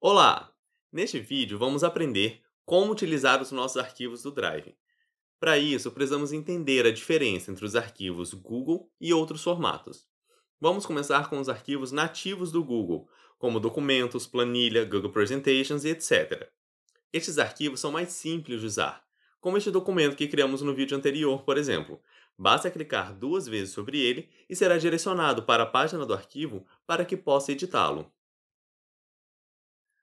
Olá! Neste vídeo vamos aprender como utilizar os nossos arquivos do Drive. Para isso, precisamos entender a diferença entre os arquivos Google e outros formatos. Vamos começar com os arquivos nativos do Google, como documentos, planilha, Google Presentations e etc. Estes arquivos são mais simples de usar, como este documento que criamos no vídeo anterior, por exemplo. Basta clicar duas vezes sobre ele e será direcionado para a página do arquivo para que possa editá-lo.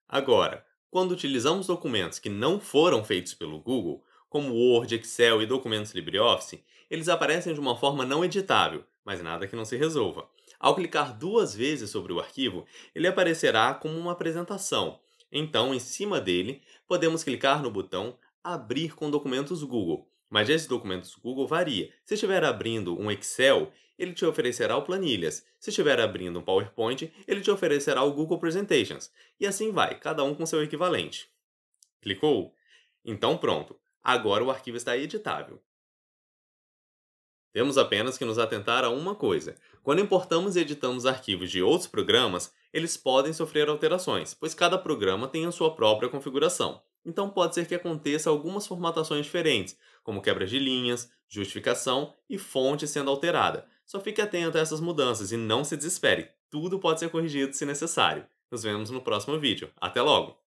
Agora, quando utilizamos documentos que não foram feitos pelo Google, como Word, Excel e documentos LibreOffice, eles aparecem de uma forma não editável, mas nada que não se resolva. Ao clicar duas vezes sobre o arquivo, ele aparecerá como uma apresentação. Então, em cima dele, podemos clicar no botão Abrir com documentos Google. Mas esse documentos Google varia. Se estiver abrindo um Excel, ele te oferecerá o Planilhas. Se estiver abrindo um PowerPoint, ele te oferecerá o Google Presentations. E assim vai, cada um com seu equivalente. Clicou? Então pronto, agora o arquivo está editável. Temos apenas que nos atentar a uma coisa. Quando importamos e editamos arquivos de outros programas, eles podem sofrer alterações, pois cada programa tem a sua própria configuração. Então pode ser que aconteça algumas formatações diferentes, como quebras de linhas, justificação e fonte sendo alterada, só fique atento a essas mudanças e não se desespere, tudo pode ser corrigido se necessário. Nos vemos no próximo vídeo. Até logo!